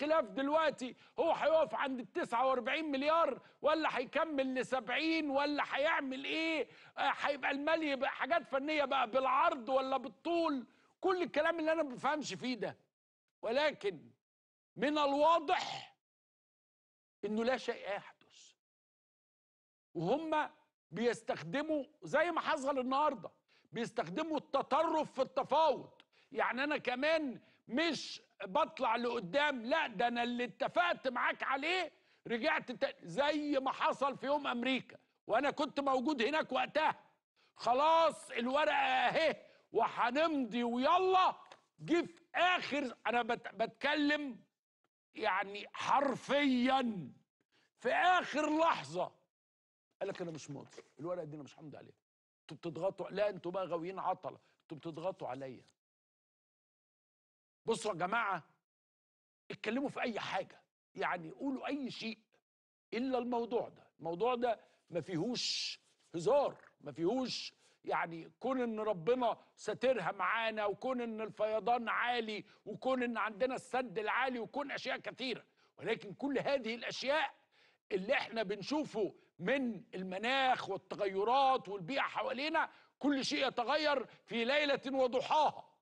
خلاف دلوقتي هو هيقف عند ال 49 مليار ولا هيكمل ل 70 ولا هيعمل ايه آه، هيبقى المال يبقى حاجات فنيه بقى بالعرض ولا بالطول كل الكلام اللي انا ما بفهمش فيه ده ولكن من الواضح انه لا شيء يحدث وهم بيستخدموا زي ما حصل النهارده بيستخدموا التطرف في التفاوض يعني انا كمان مش بطلع لقدام لا ده انا اللي اتفقت معاك عليه رجعت زي ما حصل في يوم امريكا وانا كنت موجود هناك وقتها خلاص الورقه اهي وهنمضي ويلا جه في اخر انا بتكلم يعني حرفيا في اخر لحظه قال لك انا مش ماضي الورقه دي انا مش همضي عليها انتوا بتضغطوا لا انتوا بقى غاويين عطله انتوا بتضغطوا عليا بصوا يا جماعه اتكلموا في اي حاجه يعني قولوا اي شيء الا الموضوع ده الموضوع ده ما فيهوش هزار ما فيهوش يعني كون ان ربنا ساترها معانا وكون ان الفيضان عالي وكون ان عندنا السد العالي وكون اشياء كثيره ولكن كل هذه الاشياء اللي احنا بنشوفه من المناخ والتغيرات والبيئه حوالينا كل شيء يتغير في ليله وضحاها